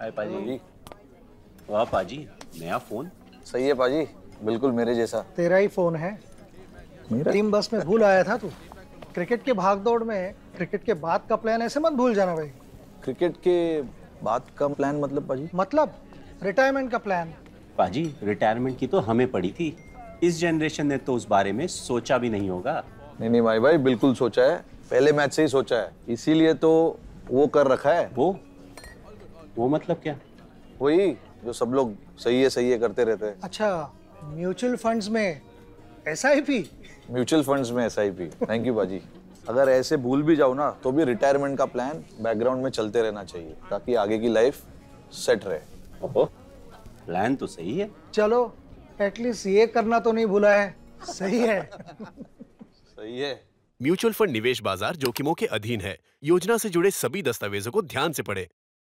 हाय पाजी हाँ जी वाह पाजी नया फोन सही है पाजी बिल्कुल मेरे जैसा तेरा ही फोन है मेरा टीम बस में भूल आया था तू क्रिकेट के भाग दौड़ में क्रिकेट के बाद का प्लान ऐसे मत भूल जाना भाई क्रिकेट के बाद का प्लान मतलब पाजी मतलब रिटायरमेंट का प्लान पाजी रिटायरमेंट की तो हमें पड़ी थी इस जनरेशन ने तो उस बारे में सोचा भी नहीं होगा नहीं नहीं भाई भाई बिल्कुल सोचा है पहले मैच से ही सोचा है इसीलिए तो वो कर रखा है वो वो मतलब क्या वही जो सब लोग सही है सही है करते रहते हैं अच्छा म्यूचुअल फंड्स में S I P mutual funds में S I P thank you बाजी अगर ऐसे भूल भी जाओ ना तो भी रिटायरमेंट का प्लान बैकग्राउंड में चलते रहना चाहिए ताकि आगे की लाइफ सेट रहे ओहो, प्लान तो सही है चलो एटलीस्ट ये करना तो नहीं भूला है सही है सही है म्यूचुअल फंड निवेश बाजार जोखिमों के अधीन है योजना से जुड़े सभी दस्तावेजों को ध्यान से पढ़ें